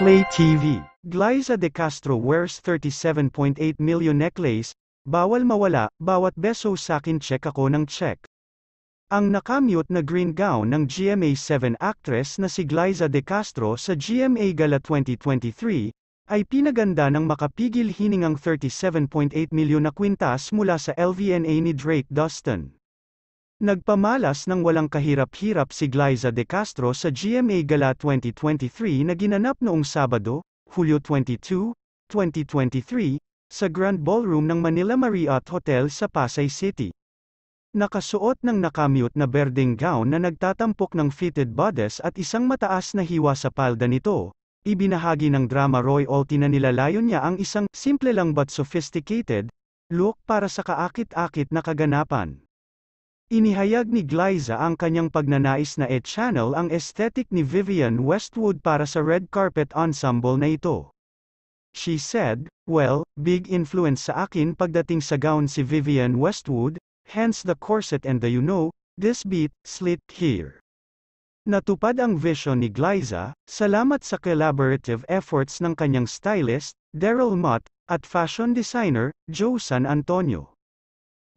Play TV. Glyza De Castro wears 37.8 million necklace, bawal mawala, bawat beso sakin check ako ng check. Ang nakamute na green gown ng GMA7 actress na si Glyza De Castro sa GMA Gala 2023, ay pinaganda ng makapigil hiningang 37.8 milyon na kwintas mula sa LVNA ni Drake Dustin. Nagpamalas ng walang kahirap-hirap si Glyza De Castro sa GMA Gala 2023 na ginanap noong Sabado, Hulyo 22, 2023, sa Grand Ballroom ng Manila Marriott Hotel sa Pasay City. Nakasuot ng nakamute na berding gown na nagtatampok ng fitted bodice at isang mataas na hiwa sa palda nito, ibinahagi ng drama Roy Olti na nilalayon niya ang isang simple lang but sophisticated look para sa kaakit-akit na kaganapan. Inihayag ni Glyza ang kanyang pagnanais na e-channel ang aesthetic ni Vivian Westwood para sa red carpet ensemble na ito. She said, well, big influence sa akin pagdating sa gown si Vivian Westwood, hence the corset and the you know, this beat, slit here. Natupad ang vision ni Glyza, salamat sa collaborative efforts ng kanyang stylist, Daryl Mott, at fashion designer, Joe San Antonio.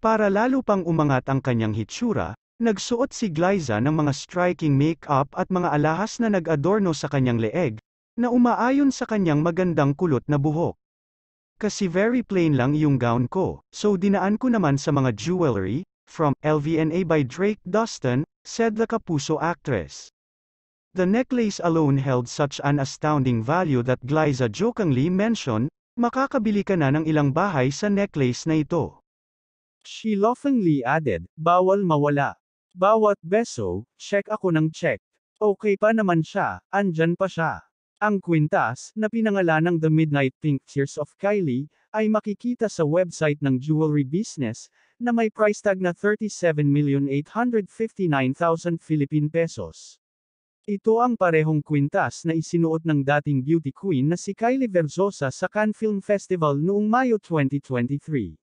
Para lalo pang umangat ang kanyang hitsura, nagsuot si Glyza ng mga striking makeup at mga alahas na nag-adorno sa kanyang leeg, na umaayon sa kanyang magandang kulot na buhok. Kasi very plain lang yung gown ko, so dinaan ko naman sa mga jewelry, from LVNA by Drake Dustin, said the Kapuso actress. The necklace alone held such an astounding value that Glyza jokingly mentioned, makakabili ka na ng ilang bahay sa necklace na ito. She laughingly added, bawal mawala. Bawat beso, check ako ng check. Okay pa naman siya, andyan pa siya. Ang kwintas, na pinangalan ng The Midnight Pink Tears of Kylie, ay makikita sa website ng jewelry business, na may price tag na 37,859,000 Philippine pesos. Ito ang parehong kwintas na isinuot ng dating beauty queen na si Kylie Verzosa sa Cannes Film Festival noong Mayo 2023.